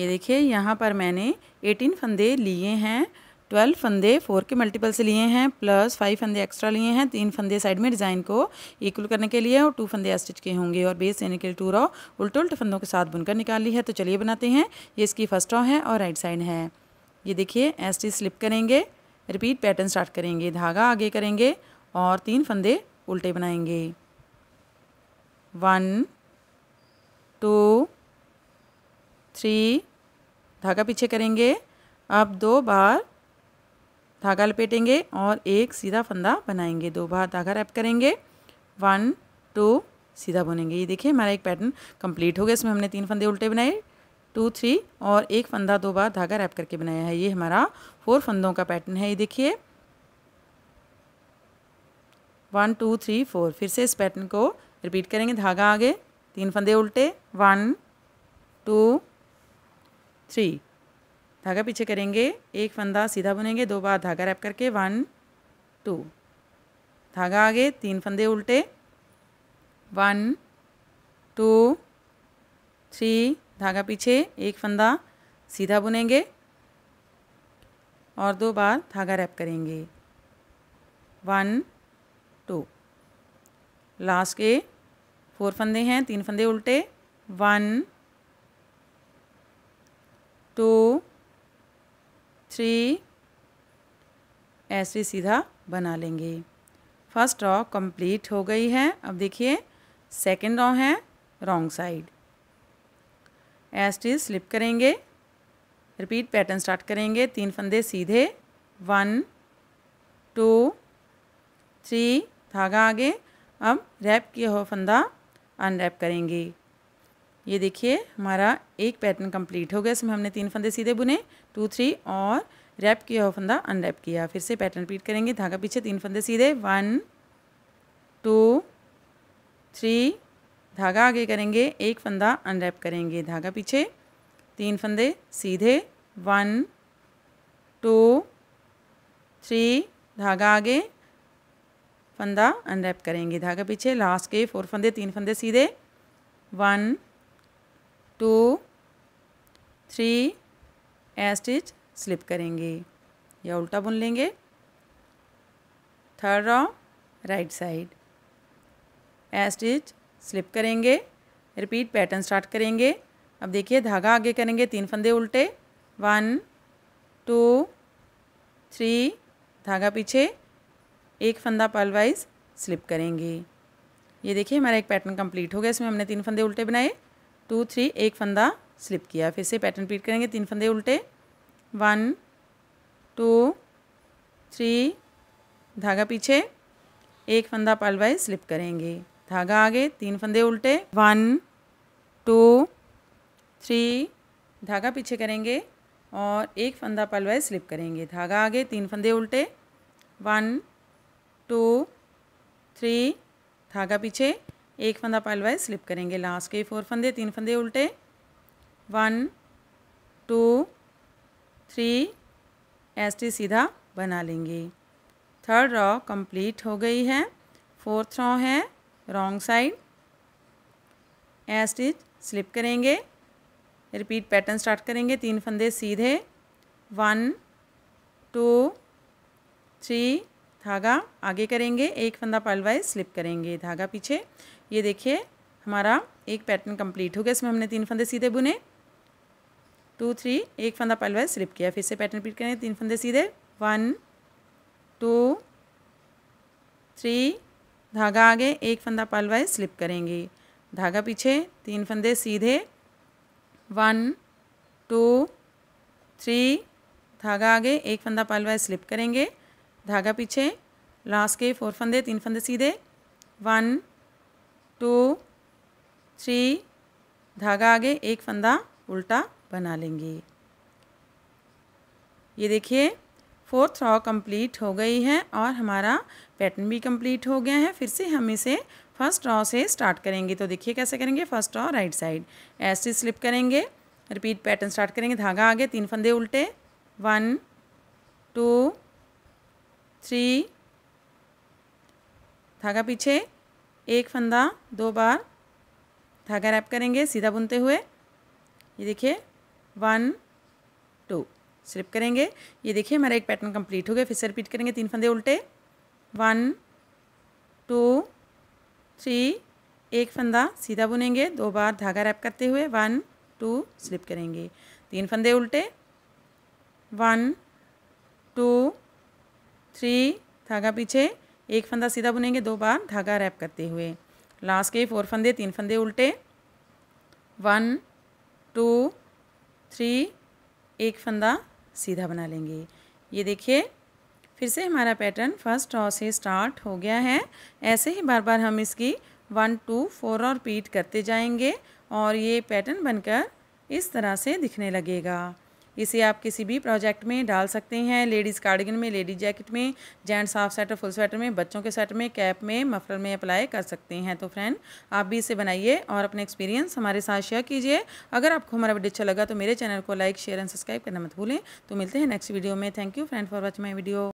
ये देखिए यहाँ पर मैंने एटीन फंदे लिए हैं ट्वेल्व फंदे फोर के मल्टीपल से लिए हैं प्लस फाइव फंदे एक्स्ट्रा लिए हैं तीन फंदे साइड में डिज़ाइन को इक्वल करने के लिए और टू फंदे स्टिच के होंगे और बेस के लिए टू रॉ उल्टे उल्टे फंदों के साथ बुनकर निकाल ली है तो चलिए बनाते हैं ये इसकी फर्स्ट रॉ है और राइट साइड है ये देखिए एस्टिच स्लिप करेंगे रिपीट पैटर्न स्टार्ट करेंगे धागा आगे करेंगे और तीन फंदे उल्टे बनाएंगे वन टू थ्री धागा पीछे करेंगे अब दो बार धागा लपेटेंगे और एक सीधा फंदा बनाएंगे दो बार धागा रैप करेंगे वन टू सीधा बुनेंगे ये देखिए हमारा एक पैटर्न कंप्लीट हो गया इसमें हमने तीन फंदे उल्टे बनाए टू थ्री और एक फंदा दो बार धागा रैप करके बनाया है ये हमारा फोर फंदों का पैटर्न है ये देखिए वन टू थ्री फोर फिर से इस पैटर्न को रिपीट करेंगे धागा आगे तीन फंदे उल्टे वन टू थ्री धागा पीछे करेंगे एक फंदा सीधा बुनेंगे दो बार धागा रैप करके वन टू धागा आगे तीन फंदे उल्टे वन टू थ्री धागा पीछे एक फंदा सीधा बुनेंगे और दो बार धागा रैप करेंगे वन टू लास्ट के फोर फंदे हैं तीन फंदे उल्टे वन थ्री ऐसे सीधा बना लेंगे फर्स्ट रॉ कंप्लीट हो गई है अब देखिए सेकंड रॉ है रॉन्ग साइड एस्टिस स्लिप करेंगे रिपीट पैटर्न स्टार्ट करेंगे तीन फंदे सीधे वन टू थ्री धागा आगे अब रैप किया हुआ फंदा अनरैप करेंगे ये देखिए हमारा एक पैटर्न कंप्लीट हो गया इसमें हमने तीन फंदे सीधे बुने टू थ्री और रैप किया हुआ फंदा अनरैप किया फिर से पैटर्न रिपीट करेंगे धागा पीछे तीन फंदे सीधे वन टू थ्री धागा आगे करेंगे एक फंदा अनरैप करेंगे धागा पीछे तीन फंदे सीधे वन टू थ्री धागा आगे फंदा अनरैप करेंगे धागा पीछे लास्ट के फोर फंदे तीन फंदे सीधे one two three a stitch slip करेंगे या उल्टा बुन लेंगे third row right side a stitch slip करेंगे रिपीट पैटर्न स्टार्ट करेंगे अब देखिए धागा आगे करेंगे तीन फंदे उल्टे वन टू थ्री धागा पीछे एक फंदा पल वाइज स्लिप करेंगे ये देखिए हमारा एक पैटर्न कंप्लीट हो गया इसमें हमने तीन फंदे उल्टे बनाए टू थ्री एक फंदा स्लिप किया फिर से पैटर्न रिपीट करेंगे तीन फंदे उल्टे वन टू थ्री धागा पीछे एक फंदा पाल बाय स्लिप करेंगे धागा आगे तीन फंदे उल्टे वन टू थ्री धागा पीछे करेंगे और एक फंदा पाल बाय स्लिप करेंगे धागा आगे तीन फंदे उल्टे वन टू थ्री धागा पीछे एक फंदा पाइल वाइज स्लिप करेंगे लास्ट के फोर फंदे तीन फंदे उल्टे वन टू थ्री एसटी सीधा बना लेंगे थर्ड रॉ कंप्लीट हो गई है फोर्थ रॉ है रॉन्ग साइड एस्टिच स्लिप करेंगे रिपीट पैटर्न स्टार्ट करेंगे तीन फंदे सीधे वन टू थ्री धागा आगे करेंगे एक फंदा वाइज स्लिप करेंगे धागा पीछे ये देखिए हमारा एक पैटर्न कंप्लीट हो गया इसमें हमने तीन फंदे सीधे बुने टू थ्री एक फंदा पलवा स्लिप किया फिर से पैटर्न रिपीट करेंगे तीन फंदे सीधे वन टू थ्री धागा आगे एक फंदा पलवा स्लिप करेंगे धागा पीछे तीन फंदे सीधे वन टू थ्री धागा आगे एक फंदा पलवा स्लिप करेंगे धागा पीछे लास्ट के फोर फंदे तीन फंदे सीधे वन टू थ्री धागा आगे एक फंदा उल्टा बना लेंगे ये देखिए फोर्थ रॉ कंप्लीट हो गई है और हमारा पैटर्न भी कंप्लीट हो गया है फिर से हम इसे फर्स्ट रॉ से स्टार्ट करेंगे तो देखिए कैसे करेंगे फर्स्ट रॉ राइट साइड ऐसे स्लिप करेंगे रिपीट पैटर्न स्टार्ट करेंगे धागा आगे तीन फंदे उल्टे वन टू थ्री धागा पीछे एक फंदा दो बार धागा रैप करेंगे सीधा बुनते हुए ये देखिए वन टू स्लिप करेंगे ये देखिए हमारा एक पैटर्न कंप्लीट हो गया फिर से रिपीट करेंगे तीन फंदे उल्टे वन टू थ्री एक फंदा सीधा बुनेंगे दो बार धागा रैप करते हुए वन टू स्लिप करेंगे तीन फंदे उल्टे वन टू थ्री धागा पीछे एक फंदा सीधा बुनेंगे दो बार धागा रैप करते हुए लास्ट के फोर फंदे तीन फंदे उल्टे वन टू थ्री एक फंदा सीधा बना लेंगे ये देखिए फिर से हमारा पैटर्न फर्स्ट रॉ से स्टार्ट हो गया है ऐसे ही बार बार हम इसकी वन टू फोर और रिपीट करते जाएंगे और ये पैटर्न बनकर इस तरह से दिखने लगेगा इसे आप किसी भी प्रोजेक्ट में डाल सकते हैं लेडीज़ कार्डिगन में लेडीज़ जैकेट में gents half sweater full sweater में बच्चों के स्वेटर में कैप में मफलर में अप्लाई कर सकते हैं तो फ्रेंड आप भी इसे बनाइए और अपने एक्सपीरियंस हमारे साथ शेयर कीजिए अगर आपको हमारा वीडियो अच्छा लगा तो मेरे चैनल को लाइक शेयर एंड सब्सक्राइब करना मत भूलें तो मिलते हैं नेक्स्ट वीडियो में thank you friend for watch my video